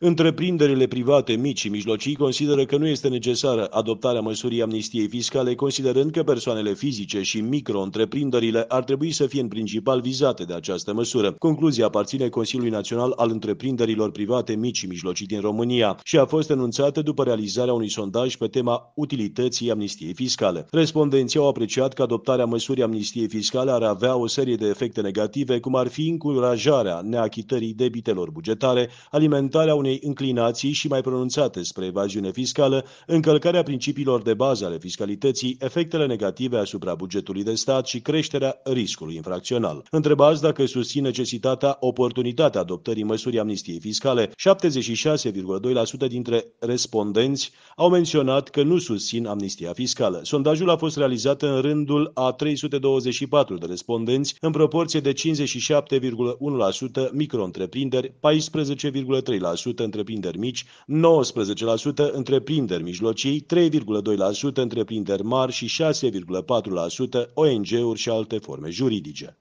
Întreprinderile private mici și mijlocii consideră că nu este necesară adoptarea măsurii amnistiei fiscale, considerând că persoanele fizice și micro-întreprinderile ar trebui să fie în principal vizate de această măsură. Concluzia aparține Consiliului Național al Întreprinderilor Private Mici și Mijlocii din România și a fost enunțată după realizarea unui sondaj pe tema utilității amnistiei fiscale. Respondenții au apreciat că adoptarea măsurii amnistiei fiscale ar avea o serie de efecte negative, cum ar fi încurajarea neachitării debitelor bugetare, alimentarea unei unei înclinații și mai pronunțate spre evaziune fiscală, încălcarea principiilor de bază ale fiscalității, efectele negative asupra bugetului de stat și creșterea riscului infracțional. Întrebați dacă susțin necesitatea, oportunitatea adoptării măsurii amnistiei fiscale. 76,2% dintre respondenți au menționat că nu susțin amnistia fiscală. Sondajul a fost realizat în rândul a 324 de respondenți, în proporție de 57,1% micro-întreprinderi, 14,3% întreprinderi mici, 19% întreprinderi mijlocii, 3,2% întreprinderi mari și 6,4% ONG-uri și alte forme juridice.